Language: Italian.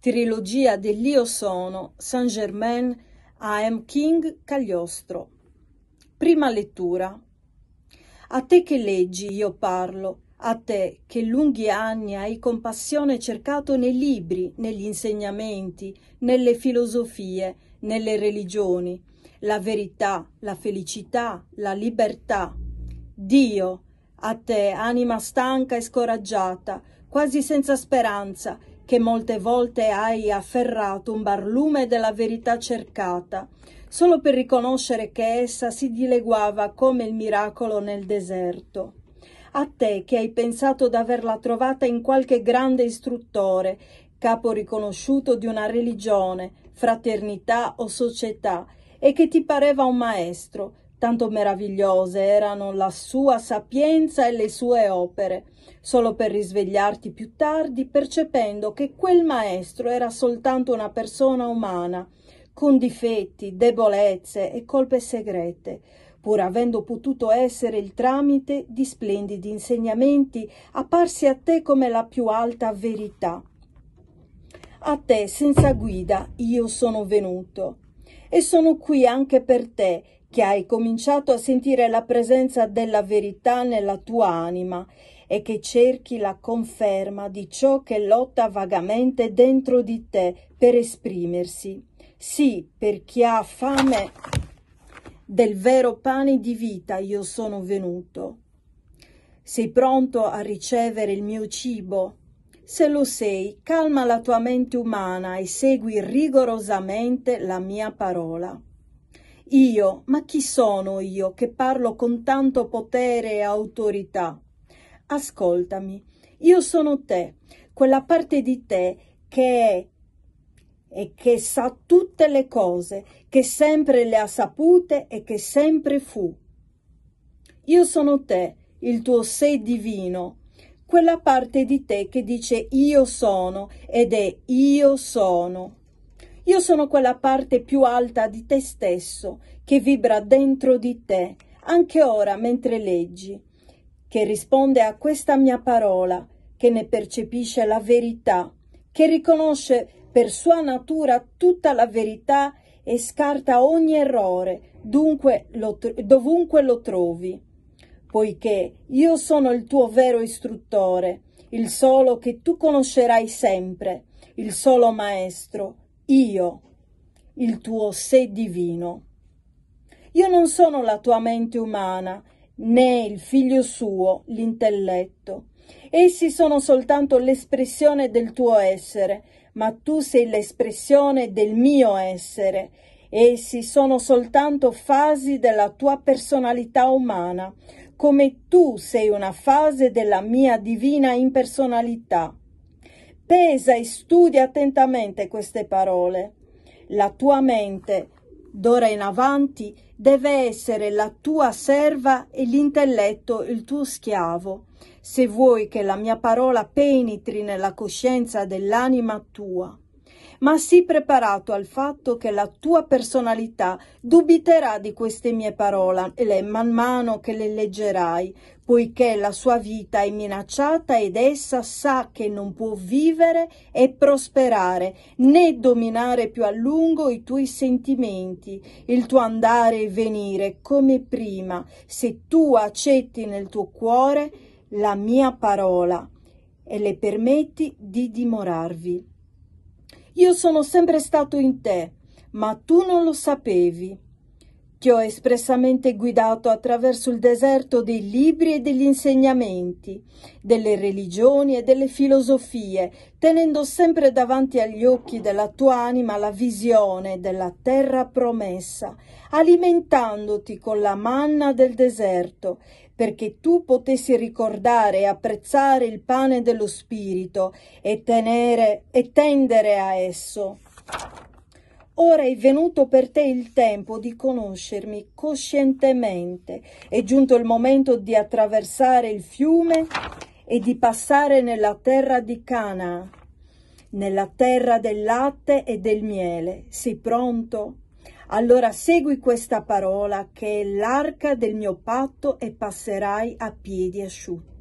Trilogia dell'Io Sono, Saint-Germain, A. M. King, Cagliostro. Prima lettura. A te che leggi io parlo, a te che lunghi anni hai con passione cercato nei libri, negli insegnamenti, nelle filosofie, nelle religioni, la verità, la felicità, la libertà. Dio, a te, anima stanca e scoraggiata, quasi senza speranza, che molte volte hai afferrato un barlume della verità cercata, solo per riconoscere che essa si dileguava come il miracolo nel deserto. A te che hai pensato d'averla trovata in qualche grande istruttore, capo riconosciuto di una religione, fraternità o società, e che ti pareva un maestro, tanto meravigliose erano la sua sapienza e le sue opere, solo per risvegliarti più tardi percependo che quel maestro era soltanto una persona umana, con difetti, debolezze e colpe segrete, pur avendo potuto essere il tramite di splendidi insegnamenti apparsi a te come la più alta verità. A te senza guida io sono venuto e sono qui anche per te che hai cominciato a sentire la presenza della verità nella tua anima e che cerchi la conferma di ciò che lotta vagamente dentro di te per esprimersi. Sì, per chi ha fame del vero pane di vita io sono venuto. Sei pronto a ricevere il mio cibo? Se lo sei, calma la tua mente umana e segui rigorosamente la mia parola. Io, ma chi sono io che parlo con tanto potere e autorità? Ascoltami, io sono te, quella parte di te che è e che sa tutte le cose, che sempre le ha sapute e che sempre fu. Io sono te, il tuo sé divino, quella parte di te che dice io sono ed è io sono. Io sono quella parte più alta di te stesso che vibra dentro di te, anche ora mentre leggi, che risponde a questa mia parola, che ne percepisce la verità, che riconosce per sua natura tutta la verità e scarta ogni errore, dunque lo, dovunque lo trovi. Poiché io sono il tuo vero istruttore, il solo che tu conoscerai sempre, il solo maestro, io, il tuo sé divino. Io non sono la tua mente umana, né il figlio suo, l'intelletto. Essi sono soltanto l'espressione del tuo essere, ma tu sei l'espressione del mio essere. Essi sono soltanto fasi della tua personalità umana, come tu sei una fase della mia divina impersonalità. Pesa e studia attentamente queste parole. La tua mente, d'ora in avanti, deve essere la tua serva e l'intelletto il tuo schiavo, se vuoi che la mia parola penetri nella coscienza dell'anima tua ma sii preparato al fatto che la tua personalità dubiterà di queste mie parole e le, man mano che le leggerai, poiché la sua vita è minacciata ed essa sa che non può vivere e prosperare, né dominare più a lungo i tuoi sentimenti, il tuo andare e venire come prima, se tu accetti nel tuo cuore la mia parola e le permetti di dimorarvi. Io sono sempre stato in te, ma tu non lo sapevi. Ti ho espressamente guidato attraverso il deserto dei libri e degli insegnamenti, delle religioni e delle filosofie, tenendo sempre davanti agli occhi della tua anima la visione della terra promessa, alimentandoti con la manna del deserto, perché tu potessi ricordare e apprezzare il pane dello Spirito e, tenere, e tendere a esso Ora è venuto per te il tempo di conoscermi coscientemente. È giunto il momento di attraversare il fiume e di passare nella terra di Cana, nella terra del latte e del miele. Sei pronto? Allora segui questa parola che è l'arca del mio patto e passerai a piedi asciutti.